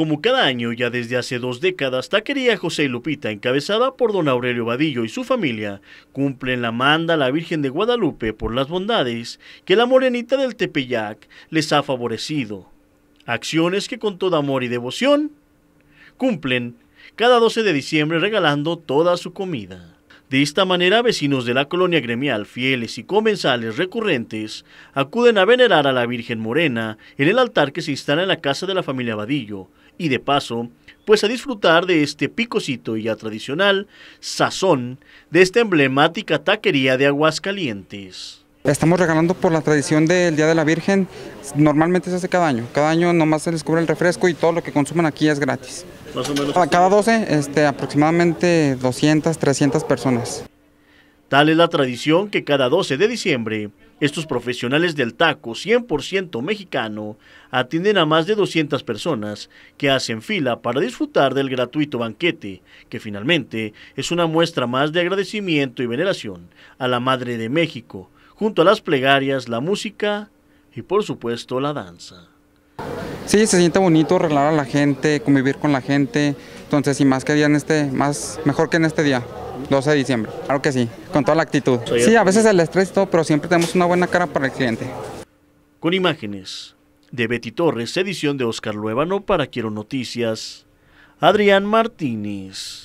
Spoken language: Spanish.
Como cada año, ya desde hace dos décadas, Taquería José y Lupita, encabezada por don Aurelio Vadillo y su familia, cumplen la manda a la Virgen de Guadalupe por las bondades que la morenita del Tepeyac les ha favorecido. Acciones que con todo amor y devoción cumplen cada 12 de diciembre regalando toda su comida. De esta manera, vecinos de la colonia gremial, fieles y comensales recurrentes acuden a venerar a la Virgen Morena en el altar que se instala en la casa de la familia Vadillo y de paso, pues a disfrutar de este picocito y ya tradicional sazón de esta emblemática taquería de Aguascalientes. Estamos regalando por la tradición del Día de la Virgen, normalmente se hace cada año, cada año nomás se les cubre el refresco y todo lo que consumen aquí es gratis. Más ah, Cada 12, este, aproximadamente 200, 300 personas. Tal es la tradición que cada 12 de diciembre, estos profesionales del taco 100% mexicano atienden a más de 200 personas que hacen fila para disfrutar del gratuito banquete, que finalmente es una muestra más de agradecimiento y veneración a la Madre de México, junto a las plegarias, la música y por supuesto la danza. Sí, se siente bonito arreglar a la gente, convivir con la gente, entonces y más que día en este, más mejor que en este día. 12 de diciembre, claro que sí, con toda la actitud. Sí, a veces el estrés todo, pero siempre tenemos una buena cara para el cliente. Con imágenes de Betty Torres, edición de Oscar Luevano para Quiero Noticias, Adrián Martínez.